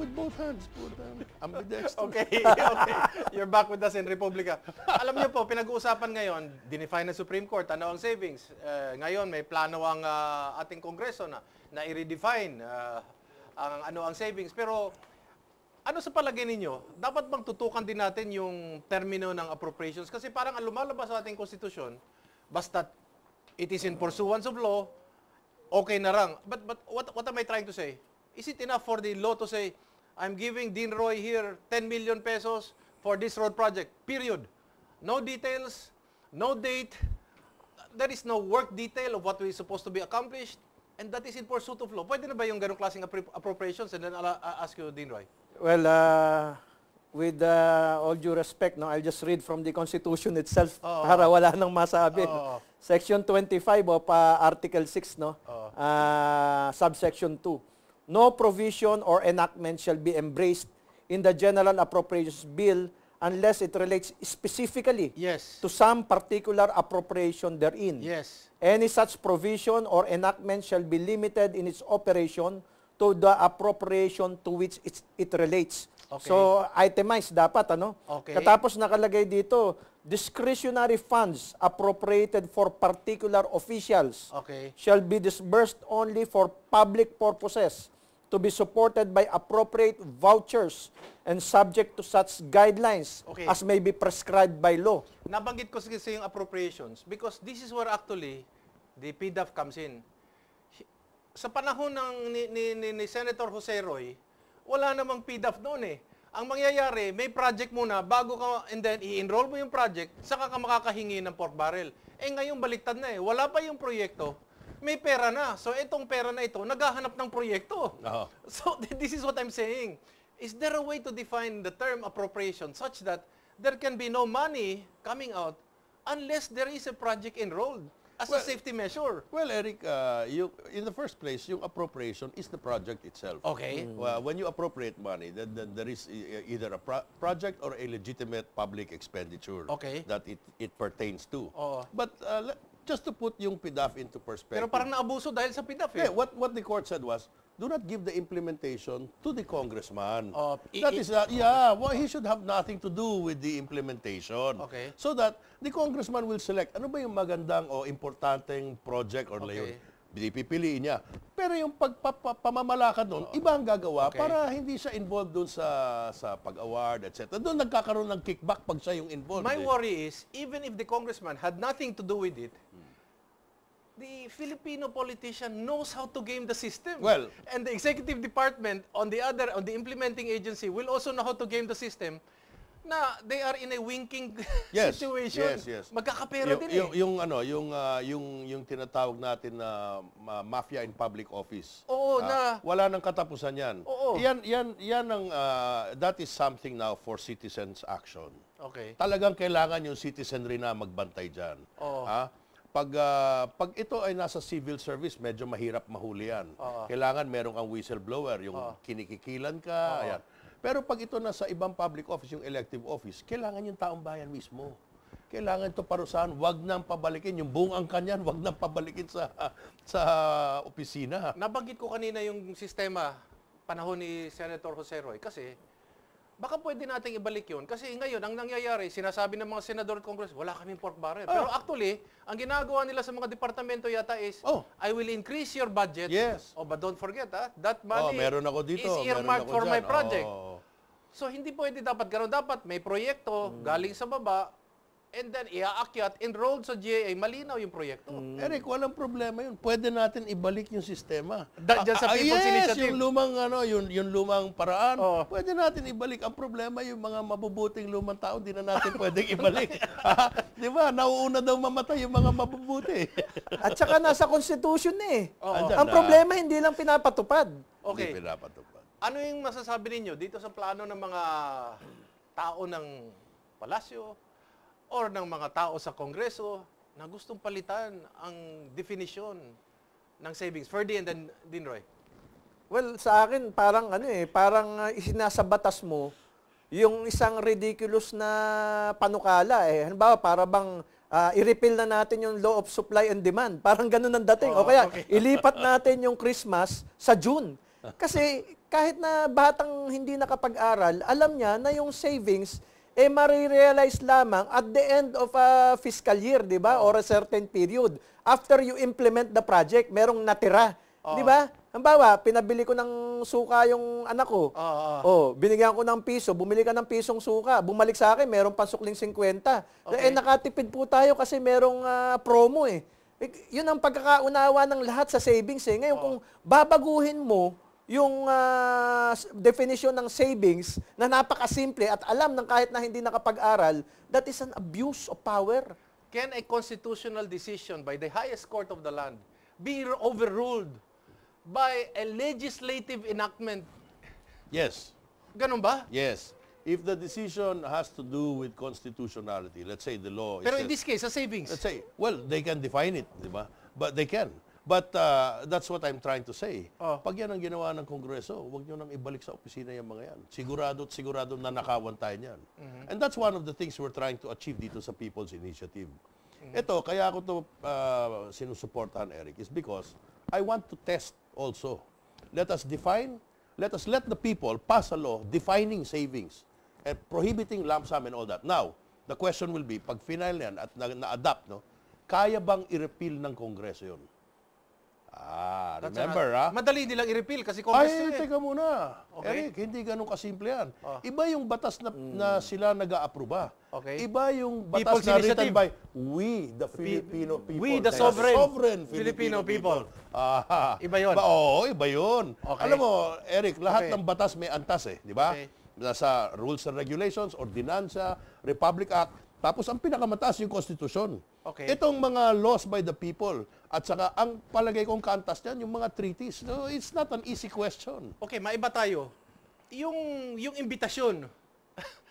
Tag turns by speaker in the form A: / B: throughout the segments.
A: with both hands. Putang. Ambidextrous. Okay, okay. You're back with us in Republika. Alam niyo po, pinag-uusapan ngayon, dinefine ng Supreme Court, ano ang savings. Uh, ngayon, may plano ang uh, ating Kongreso na, na i-redefine uh, ang ano ang savings. Pero ano sa palagay ninyo, dapat bang tutukan din natin yung termino ng appropriations? Kasi parang ang lumalabas sa ating konstitusyon, basta it is in pursuance of law, okay na lang. But, but what, what am I trying to say? Is it enough for the law to say, I'm giving Dean Roy here 10 million pesos for this road project, period. No details, no date, there is no work detail of what we're supposed to be accomplished, and that is in pursuit of law. Pwede na ba yung ganong klaseng appropriations? And then I'll uh, ask you, Dean Roy.
B: Well, uh, with uh, all due respect, no, I'll just read from the Constitution itself oh. oh. para wala nang masabi. Oh. oh, oh. Section 25 o pa Article 6, no? Oh. Uh, subsection 2 no provision or enactment shall be embraced in the General Appropriations Bill unless it relates specifically yes. to some particular appropriation therein. Yes. Any such provision or enactment shall be limited in its operation to the appropriation to which it, it relates. Okay. So, itemized dapat, ano? Okay. Katapos nakalagay dito, discretionary funds appropriated for particular officials okay. shall be disbursed only for public purposes to be supported by appropriate vouchers and subject to such guidelines okay. as may be prescribed by law.
A: Nabanggit ko kasi yung appropriations because this is where actually the PDAF comes in. Sa panahon ng ni, ni, ni, ni Senator Jose Roy, wala namang PDAF noon eh. Ang mangyayari, may project muna bago ka, and then i-enroll mo yung project, saka ka makakahingi ng pork barrel. Eh ngayon baliktad na eh. Wala pa yung proyekto, may pera na. So itong pera na ito, naghahanap ng proyekto. Uh-huh. So this is what I'm saying. Is there a way to define the term appropriation such that there can be no money coming out unless there is a project enrolled as well, a safety measure?
C: Well, Eric, uh, you, in the first place, yung appropriation is the project itself. Okay. Mm. Well, when you appropriate money, then, then there is e, e, either a pro project or a legitimate public expenditure okay. that it, it pertains to. Oh. But uh, just to put yung PDAF into perspective. Pero parang naabuso dahil sa PDAF eh. Yeah, what, what the court said was, do not give the implementation to the congressman. Uh, that is not, yeah, well, he should have nothing to do with the implementation. Okay. So that the congressman will select, ano ba yung magandang o importanteng project or okay. layon? Pinipipiliin niya. Pero yung pagpamamalakad nun, uh, oh. iba ang gagawa okay. para hindi siya involved dun sa, sa pag-award, etc. Doon nagkakaroon ng kickback pag siya yung
A: involved. My eh. worry is, even if the congressman had nothing to do with it, the Filipino politician knows how to game the system. Well, and the executive department on the other on the implementing agency will also know how to game the system na they are in a winking
C: yes, situation. Yes, yes.
A: Magkakapera din yung, eh.
C: Yung ano, yung uh, yung yung tinatawag natin na uh, mafia in public office. Oo, uh, na wala nang katapusan 'yan. Oo. Yan yan yan ang uh, that is something now for citizens action. Okay. Talagang kailangan yung citizenry na magbantay diyan. Oo. Ha? pag uh, pag ito ay nasa civil service, medyo mahirap mahuli yan. Uh-huh. Kailangan merong ang whistleblower, yung uh-huh. kinikikilan ka, uh-huh. ayan. Pero pag ito nasa ibang public office, yung elective office, kailangan yung taong bayan mismo. Kailangan ito parusahan, wag nang pabalikin yung buong angkan yan, wag nang pabalikin
A: sa sa opisina. Nabanggit ko kanina yung sistema panahon ni Senator Jose Roy kasi baka pwede nating ibalik yun. Kasi ngayon, ang nangyayari, sinasabi ng mga senador at Congress, wala kaming pork barrel. Oh. Pero actually, ang ginagawa nila sa mga departamento yata is, oh. I will increase your budget. Yes. Oh, but don't forget, ah, that money oh, meron ako dito. is earmarked meron ako for dyan. my project. Oh, oh, oh. So, hindi pwede dapat gano'n. Dapat may proyekto hmm. galing sa baba, and then iaakyat, enrolled sa GAA, malinaw yung proyekto. Mm. Eric, walang
C: problema yun. Pwede natin ibalik yung sistema. Da, dyan sa ah, ah, People's yes, Initiative. yung
A: lumang, ano,
C: yung, yung lumang paraan, oh. pwede natin ibalik. Ang problema, yung mga mabubuting lumang tao, di na natin pwedeng ibalik.
B: di ba? Nauuna daw mamatay yung mga mabubuti. At saka nasa Constitution eh. Oh. Andyan Ang na. problema, hindi lang pinapatupad.
A: Okay.
C: Hindi pinapatupad.
A: Ano yung masasabi ninyo dito sa plano ng mga tao ng palasyo, or ng mga tao sa Kongreso na gustong palitan ang definition ng savings. Ferdy and then Dinroy.
B: Well, sa akin, parang ano eh, parang uh, isinasabatas mo yung isang ridiculous na panukala eh. Halimbawa, para bang uh, i-repeal na natin yung law of supply and demand. Parang ganun ang dating. Oh, o kaya, okay. ilipat natin yung Christmas sa June. Kasi kahit na batang hindi nakapag-aral, alam niya na yung savings eh marirealize lamang at the end of a fiscal year, di ba? Or a certain period. After you implement the project, merong natira. Oh. Di ba? Halimbawa, pinabili ko ng suka yung anak ko. Oo. Oh, oh. binigyan ko ng piso, bumili ka ng pisong suka. Bumalik sa akin, merong pansukling 50. Eh, okay. Eh, nakatipid po tayo kasi merong uh, promo eh. eh. Yun ang pagkakaunawa ng lahat sa savings eh. Ngayon, oh. kung babaguhin mo, yung uh, definition ng savings na napakasimple at alam ng kahit na hindi nakapag-aral, that is an abuse of power.
A: Can a constitutional decision by the highest court of the land be overruled by a legislative enactment? Yes. Ganun ba?
C: Yes. If the decision has to do with constitutionality, let's say the law... Pero says, in this
A: case, a savings. Let's
C: say, well, they can define it, di ba? But they can. But uh, that's what I'm trying to say. Oh. Pag yan ang ginawa ng Kongreso, huwag nyo nang ibalik sa opisina yung mga yan. Sigurado at sigurado na nakawan tayo niyan. Mm-hmm. And that's one of the things we're trying to achieve dito sa People's Initiative. Mm-hmm. Ito, kaya ako to uh, sinusuportahan, Eric, is because I want to test also. Let us define, let us let the people pass a law defining savings and prohibiting lump sum and all that. Now, the question will be, pag final yan at na-adapt, no, kaya bang i-repeal ng Kongreso yun?
A: Ah, remember, ah. Madali nilang i-repeal kasi Congress Ay, yun, eh. teka
C: muna. Okay. Eric, hindi ganun kasimple yan. Oh. Iba yung batas na, mm. na sila nag-aaproba. Ah. Okay. Iba yung batas People's na initiative. written by we, the Filipino people. We, the sovereign, sovereign Filipino, Filipino people. people. Ah, iba yun. Ba, oo, iba yun. Okay. Alam mo, Eric, lahat okay. ng batas may antas eh, di ba? Okay. Nasa rules and regulations, ordinansa, Republic Act, tapos ang pinakamataas yung konstitusyon. Okay. Itong mga laws by the people at saka
A: ang palagay kong kantas niyan yung mga treaties. So it's not an easy question. Okay, maiba tayo. Yung yung imbitasyon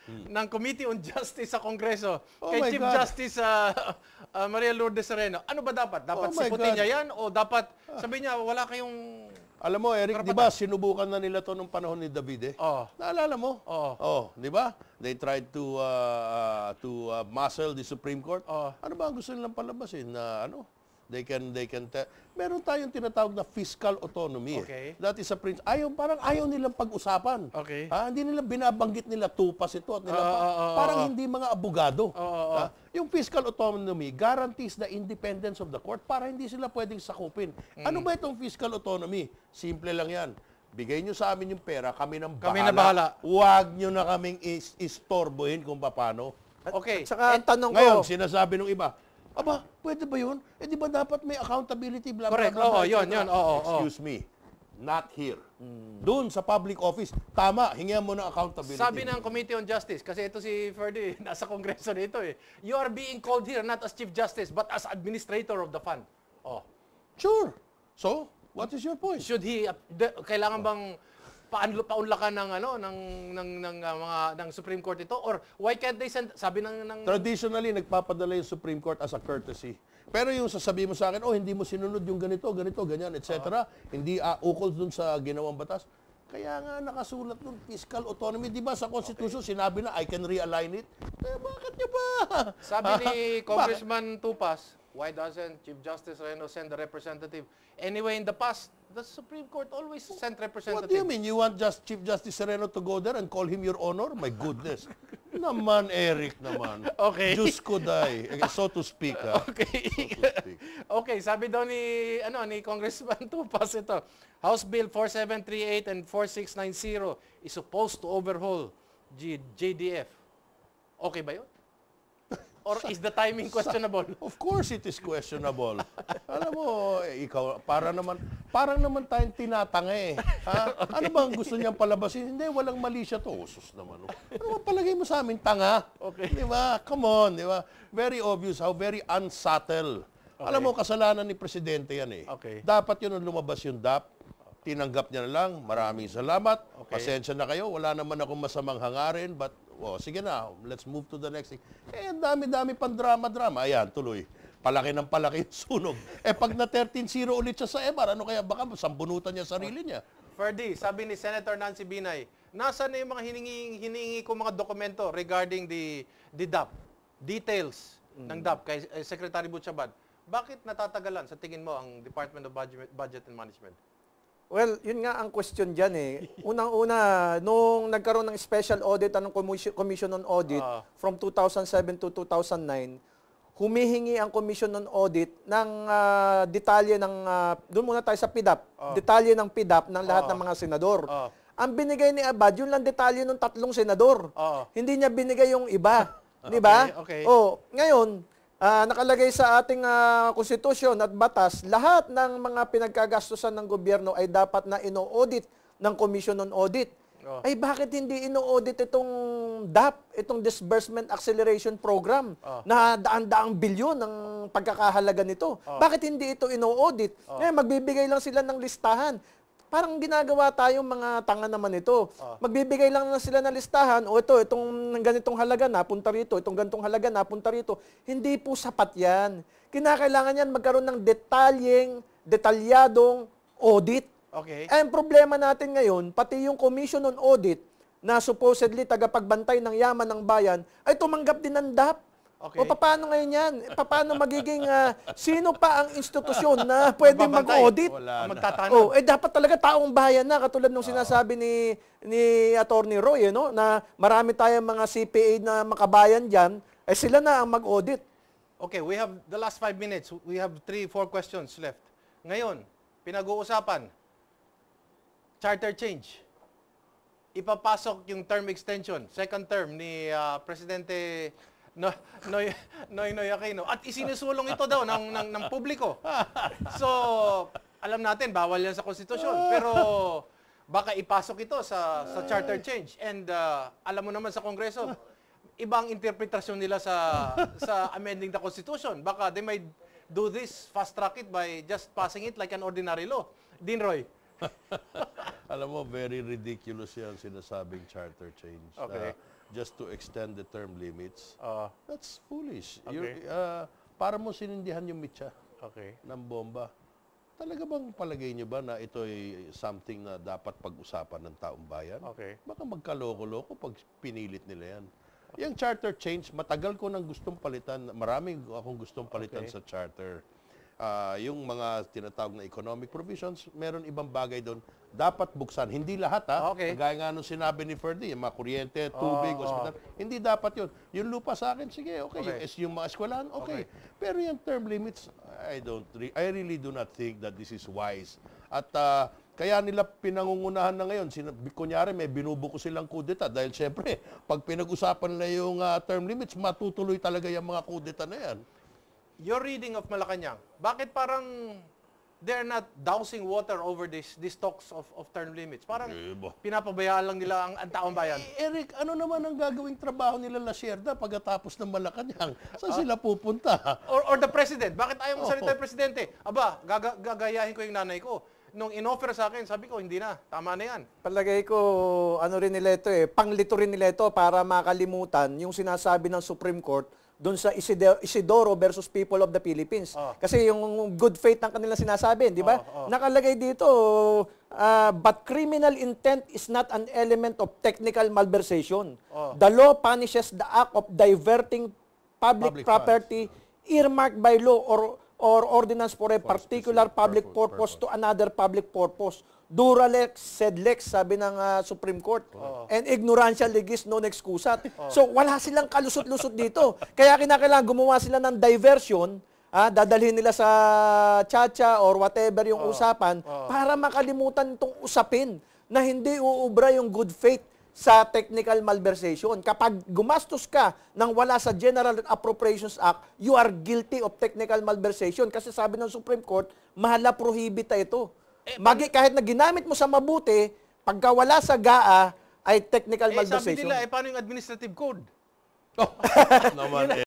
A: mm. ng Committee on Justice sa Kongreso oh kay Chief God. Justice uh, uh, Maria Lourdes Sereno. Ano ba dapat? Dapat oh siputin niya yan o dapat ah. sabihin niya wala kayong alam mo, Eric, di ba, sinubukan na nila to nung panahon
C: ni David eh. Oh. Naalala mo? Oo. Oh. oh di ba? They tried to uh, uh, to uh, muscle the Supreme Court. Oh. Ano ba ang gusto nilang palabasin eh? na ano? They can, they can, meron tayong tinatawag na fiscal autonomy. Okay. That is a prince. Ayaw, parang ayaw nilang pag-usapan. Okay. Ah, hindi nila binabanggit nila tupas ito at nila, uh, pa, uh, parang uh, hindi mga abogado. Uh, uh, uh. yung fiscal autonomy guarantees the independence of the court para hindi sila pwedeng sakupin. Mm. Ano ba itong fiscal autonomy? Simple lang yan. Bigay nyo sa amin yung pera, kami nang bahala. Kami na bahala. Huwag nyo na kaming is kung paano. Okay. At saka ang eh, tanong ngayon, ko... Ngayon, sinasabi ng iba, Aba, pwede ba yun? Eh di ba dapat may accountability,
A: bla, Correct. bla, bla, Oo, yun, yun. Oo, oo.
C: Excuse me. Not here. Mm. Doon sa public office, tama, hingihan mo ng accountability. Sabi ng
A: Committee on Justice, kasi ito si Ferdy, nasa kongreso nito eh. You are being called here not as Chief Justice, but as Administrator of the Fund. Oh. Sure. So, what is your point? Should he, de, uh, kailangan oh. bang paanlo paunlakan ng ano ng ng ng uh, mga ng Supreme Court ito or why can't they send sabi ng, ng
C: Traditionally nagpapadala yung Supreme Court as a courtesy. Pero yung sasabihin mo sa akin, oh hindi mo sinunod yung ganito, ganito, ganyan, etc. uh ah. Hindi uh, ukol dun sa ginawang batas. Kaya nga nakasulat nun, fiscal autonomy. Di ba sa Constitution okay. sinabi na I can realign it? Eh, bakit niya ba? Sabi ni Congressman
A: Tupas, Why doesn't Chief Justice Reno send a representative? Anyway, in the past, the Supreme Court always sent representative. What do you mean?
C: You want just Chief Justice Sereno to go there and call him your honor? My goodness. naman, Eric naman. Okay. Diyos ko die. So to speak, ha? Ah. Okay. So
A: to speak. okay, sabi daw ni, ano, ni Congressman Tupas ito, House Bill 4738 and 4690 is supposed to overhaul G JDF. Okay ba yun? Or is the timing questionable? of course it is questionable. Alam mo,
C: eh, ikaw, para naman, parang naman tayong tinatanga eh. Ha? Ano bang gusto niyang palabasin? Hindi, walang mali siya to. Usos naman. Oh. Ano ba palagay mo sa amin, tanga? Okay. Di ba? Come on, di ba? Very obvious how very unsubtle. Okay. Alam mo, kasalanan ni Presidente yan eh. Okay. Dapat yun ang lumabas yung DAP tinanggap niya na lang. Maraming salamat. Okay. Pasensya na kayo. Wala naman akong masamang hangarin but o, oh, sige na, let's move to the next thing. Eh, dami-dami pang drama-drama. Ayan, tuloy. Palaki ng palaki yung sunog. Eh, pag na 13-0
A: ulit siya sa EMAR, ano kaya baka sambunutan niya sarili niya? Ferdy, sabi ni Senator Nancy Binay, nasa na yung mga hiningi, hiningi ko mga dokumento regarding the, the DAP, details mm. ng DAP kay eh, Secretary Butchabad. Bakit natatagalan sa tingin mo ang Department of Budget, Budget and Management?
B: Well, yun nga ang question dyan eh. Unang-una, nung nagkaroon ng special audit, anong Commission on Audit uh, from 2007 to 2009, humihingi ang Commission on Audit ng uh, detalye ng, uh, doon muna tayo sa PIDAP, uh, detalye ng PIDAP ng lahat uh, ng mga senador. Uh, ang binigay ni Abad, yun lang detalye ng tatlong senador. Uh, Hindi niya binigay yung iba. Uh, Di ba? Okay, okay. Oh, ngayon, uh, nakalagay sa ating uh, konstitusyon at batas, lahat ng mga pinagkagastusan ng gobyerno ay dapat na ino-audit ng Commission on Audit. Oh. Ay bakit hindi ino-audit itong DAP, itong Disbursement Acceleration Program oh. na daan-daang bilyon ang pagkakahalaga nito? Oh. Bakit hindi ito ino-audit? Oh. Ngayon, eh, magbibigay lang sila ng listahan parang ginagawa tayong mga tanga naman ito. Oh. Magbibigay lang na sila ng listahan, o ito, itong ganitong halaga na, punta rito, itong ganitong halaga na, punta rito. Hindi po sapat yan. Kinakailangan yan magkaroon ng detalyeng, detalyadong audit. Okay. Eh, ang problema natin ngayon, pati yung Commission on Audit, na supposedly tagapagbantay ng yaman ng bayan, ay tumanggap din ng DAP. Okay. O paano ngayon yan? Paano magiging, uh, sino pa ang institusyon na pwede mag-audit?
A: Magtatanong. Oh,
B: eh dapat talaga taong bayan na, katulad nung sinasabi ni, ni Attorney Roy, eh, no? na marami tayong mga CPA na makabayan dyan, eh sila na ang mag-audit.
A: Okay, we have the last five minutes. We have three, four questions left. Ngayon, pinag-uusapan, charter change. Ipapasok yung term extension, second term ni uh, Presidente No, Noy, Noy, Noy Aquino. At isinusulong ito daw ng, ng, ng publiko. So, alam natin, bawal yan sa konstitusyon. Pero baka ipasok ito sa, sa charter change. And uh, alam mo naman sa Kongreso, ibang interpretasyon nila sa, sa amending the Constitution. Baka they might do this, fast track it by just passing it like an ordinary law. Dean Roy.
C: Alam mo, very ridiculous yan sinasabing charter change. Okay. Uh, just to extend the term limits, uh, that's foolish. Okay. uh, para mo sinindihan yung mitsa okay. ng bomba. Talaga bang palagay niyo ba na ito ay something na dapat pag-usapan ng taong bayan? Okay. Baka magkaloko-loko pag pinilit nila yan. Okay. Yung charter change, matagal ko nang gustong palitan. Maraming akong gustong palitan okay. sa charter uh, yung mga tinatawag na economic provisions, meron ibang bagay doon. Dapat buksan. Hindi lahat ha. Okay. Gaya nga nung sinabi ni Ferdy, yung mga kuryente, tubig, oh, ospital. Oh. Hindi dapat yun. Yung lupa sa akin, sige, okay. okay. Yung, yung mga eskwelahan, okay. okay. Pero yung term limits, I don't, re I really do not think that this is wise. At uh, kaya nila pinangungunahan na ngayon, sin- kunyari may binubuko silang kudeta dahil syempre, pag pinag-usapan na yung uh, term limits, matutuloy
A: talaga yung mga kudeta na yan your reading of Malacanang, bakit parang they're not dousing water over this these talks of of term limits. Parang Iba. pinapabayaan lang nila ang, ang taong bayan. Eh, Eric, ano naman ang gagawing trabaho nila La Sierda pagkatapos ng
B: Malacanang? Saan uh, sila pupunta?
A: Or, or the president. Bakit ayaw magsalita oh. yung presidente? Aba, gaga, gagayahin ko yung nanay ko. Nung inoffer sa akin, sabi ko, hindi na. Tama na yan.
B: Palagay ko, ano rin nila ito eh, panglito rin nila ito para makalimutan yung sinasabi ng Supreme Court doon sa Isidoro versus people of the Philippines. Oh. Kasi yung good faith ng kanila sinasabi, di ba? Oh, oh. Nakalagay dito, uh, but criminal intent is not an element of technical malversation. Oh. The law punishes the act of diverting public, public property funds. earmarked by law or or ordinance for a particular public purpose, purpose to another public purpose Duralex, Sedlex, sabi ng uh, Supreme Court. Oh. And ignorancia legis non excusat. Oh. So wala silang kalusot-lusot dito. Kaya kinakailangan gumawa sila ng diversion, ah, dadalhin nila sa chacha or whatever yung oh. usapan oh. para makalimutan itong usapin na hindi uubra yung good faith sa technical malversation. Kapag gumastos ka ng wala sa General Appropriations Act, you are guilty of technical malversation kasi sabi ng Supreme Court, mahala prohibita ito eh, Magi, kahit na ginamit mo sa mabuti, pagka wala sa GAA, ay technical eh, malversation. Sabi nila, eh,
A: paano yung administrative code?
B: Oh.
A: naman eh.